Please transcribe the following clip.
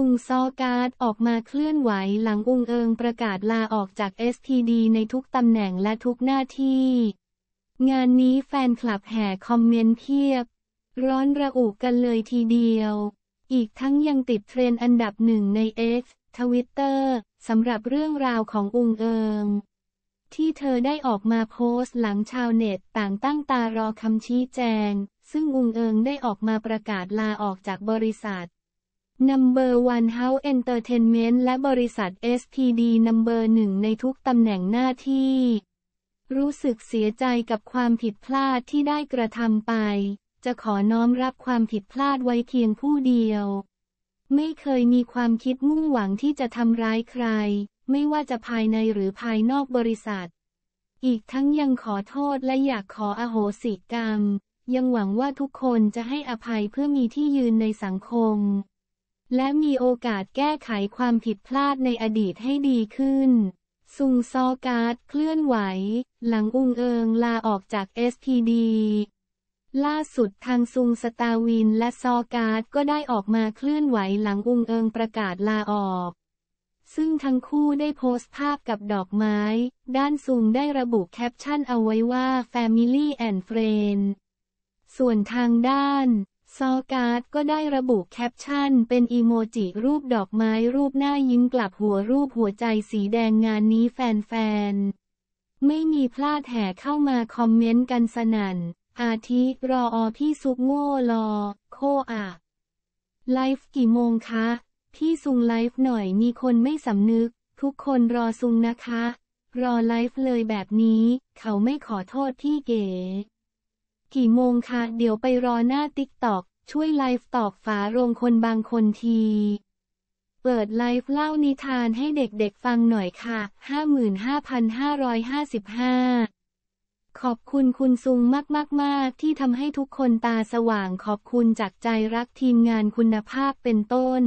ซุงซอการ์ด ออกมาเคลื่อนไหวหลังอุงเอิงประกาศลาออกจาก STD ในทุกตำแหน่งและทุกหน้าที่ งานนี้แฟนคลับแห่คอมเมนต์เพียบ ร้อนระอุกกันเลยทีเดียว อีกทั้งยังติดเทรนอันดับหนึ่งใน X ทวิตเตอร์สำหรับเรื่องราวของอุงเอิง ที่เธอได้ออกมาโพสต์หลังชาวเน็ตต่างตั้งตารอคำชี้แจง ซึ่งอุงเอิงได้ออกมาประกาศลาออกจากบริษัท Number One House Entertainment และบริษัท SPD Number หนึ่งในทุกตำแหน่งหน้าที่ รู้สึกเสียใจกับความผิดพลาดที่ได้กระทำไป จะขอน้อมรับความผิดพลาดไว้เพียงผู้เดียว ไม่เคยมีความคิดมุ่งหวังที่จะทำร้ายใคร ไม่ว่าจะภายในหรือภายนอกบริษัท อีกทั้งยังขอโทษและอยากขออโหสิกรรม ยังหวังว่าทุกคนจะให้อภัยเพื่อมีที่ยืนในสังคมและมีโอกาสแก้ไขความผิดพลาดในอดีตให้ดีขึ้น ซุงซอการ์ดเคลื่อนไหว หลังอุงเอิงลาออกจาก SPD ล่าสุดทางซุงสตาวินและซอการ์ด ก็ได้ออกมาเคลื่อนไหวหลังอุงเอิงประกาศลาออก ซึ่งทั้งคู่ได้โพสต์ภาพกับดอกไม้ ด้านซุงได้ระบุแคปชั่นเอาไว้ว่า Family and Friend ส่วนทางด้านซอการ์ดก็ได้ระบุแคปชั่นเป็นอีโมจิรูปดอกไม้รูปหน้ายิ้มกลับหัวรูปหัวใจสีแดงงานนี้แฟนๆไม่มีพลาดแห่เข้ามาคอมเมนต์กันสนัน่น อาทิรออพี่ซุกโง่รอ โคอะไลฟ์กี่โมงคะพี่ซุงไลฟ์หน่อยมีคนไม่สำนึก ทุกคนรอซุงนะคะ รอไลฟ์เลยแบบนี้ เขาไม่ขอโทษพี่เก๋กี่โมงคะเดี๋ยวไปรอหน้าติ๊กตอกช่วยไลฟ์ตอกฝาโรงคนบางคนที เปิดไลฟ์เล่านิทานให้เด็กๆฟังหน่อยค่ะ 55,555ขอบคุณคุณซุงมากๆ ๆ ที่ทำให้ทุกคนตาสว่างขอบคุณจากใจรักทีมงานคุณภาพเป็นต้น